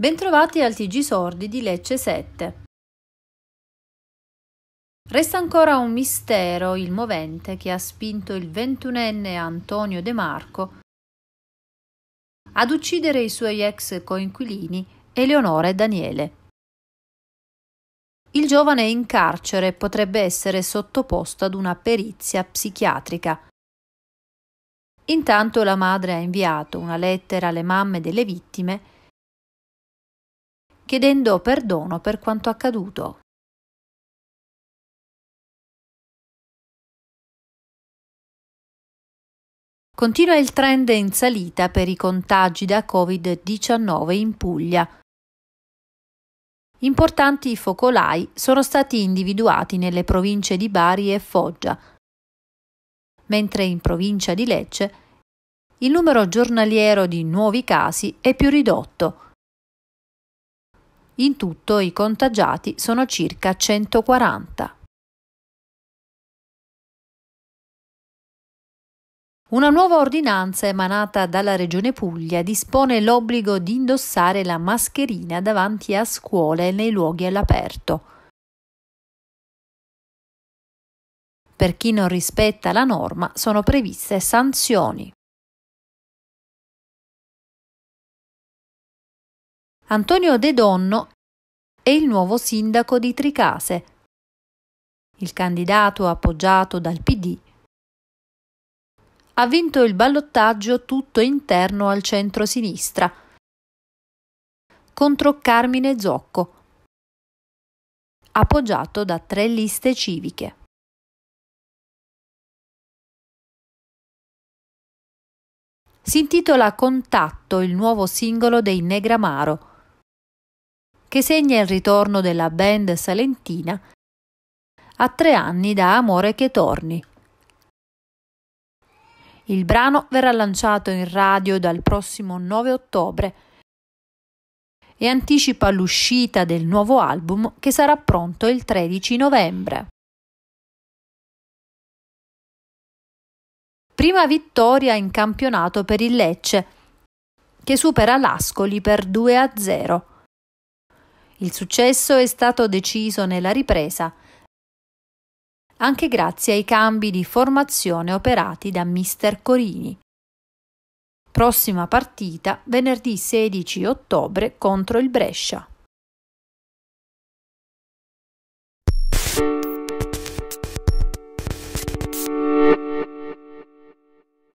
Bentrovati al TG Sordi di Lecce 7. Resta ancora un mistero il movente che ha spinto il ventunenne Antonio De Marco ad uccidere i suoi ex coinquilini Eleonora e Daniele. Il giovane è in carcere potrebbe essere sottoposto ad una perizia psichiatrica. Intanto la madre ha inviato una lettera alle mamme delle vittime chiedendo perdono per quanto accaduto. Continua il trend in salita per i contagi da Covid-19 in Puglia. Importanti focolai sono stati individuati nelle province di Bari e Foggia, mentre in provincia di Lecce il numero giornaliero di nuovi casi è più ridotto, in tutto i contagiati sono circa 140. Una nuova ordinanza emanata dalla Regione Puglia dispone l'obbligo di indossare la mascherina davanti a scuole e nei luoghi all'aperto. Per chi non rispetta la norma sono previste sanzioni. Antonio De Donno è il nuovo sindaco di Tricase. Il candidato appoggiato dal PD ha vinto il ballottaggio tutto interno al centro-sinistra contro Carmine Zocco, appoggiato da tre liste civiche. Si intitola Contatto il nuovo singolo dei Negramaro che segna il ritorno della band salentina a tre anni da Amore che torni. Il brano verrà lanciato in radio dal prossimo 9 ottobre e anticipa l'uscita del nuovo album che sarà pronto il 13 novembre. Prima vittoria in campionato per il Lecce, che supera l'Ascoli per 2 a 0. Il successo è stato deciso nella ripresa, anche grazie ai cambi di formazione operati da Mr. Corini. Prossima partita venerdì 16 ottobre contro il Brescia.